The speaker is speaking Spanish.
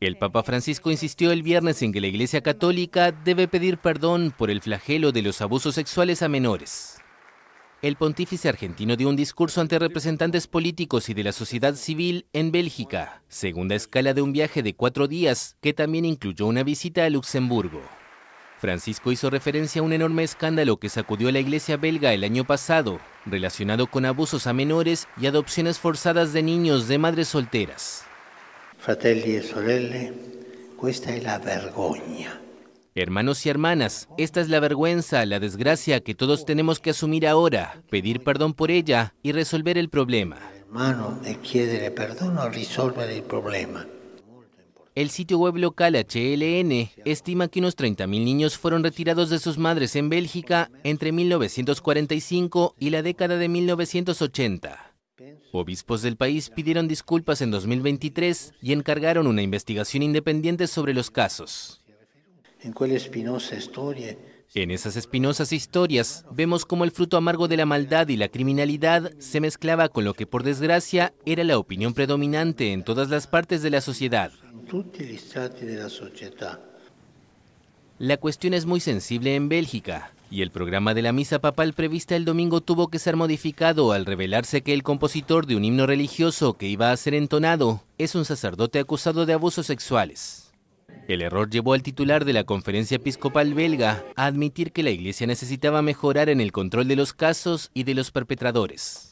El Papa Francisco insistió el viernes en que la Iglesia Católica debe pedir perdón por el flagelo de los abusos sexuales a menores. El pontífice argentino dio un discurso ante representantes políticos y de la sociedad civil en Bélgica, segunda escala de un viaje de cuatro días que también incluyó una visita a Luxemburgo. Francisco hizo referencia a un enorme escándalo que sacudió a la iglesia belga el año pasado relacionado con abusos a menores y adopciones forzadas de niños de madres solteras. Fratelli e sorelle, la vergüenza. Hermanos y hermanas, esta es la vergüenza, la desgracia que todos tenemos que asumir ahora, pedir perdón por ella y resolver el problema. Hermano, chiedere perdono o risolvere problema. El sitio web local HLN estima que unos 30.000 niños fueron retirados de sus madres en Bélgica entre 1945 y la década de 1980. Obispos del país pidieron disculpas en 2023 y encargaron una investigación independiente sobre los casos. En esas espinosas historias vemos cómo el fruto amargo de la maldad y la criminalidad se mezclaba con lo que por desgracia era la opinión predominante en todas las partes de la sociedad. La cuestión es muy sensible en Bélgica, y el programa de la misa papal prevista el domingo tuvo que ser modificado al revelarse que el compositor de un himno religioso que iba a ser entonado es un sacerdote acusado de abusos sexuales. El error llevó al titular de la conferencia episcopal belga a admitir que la iglesia necesitaba mejorar en el control de los casos y de los perpetradores.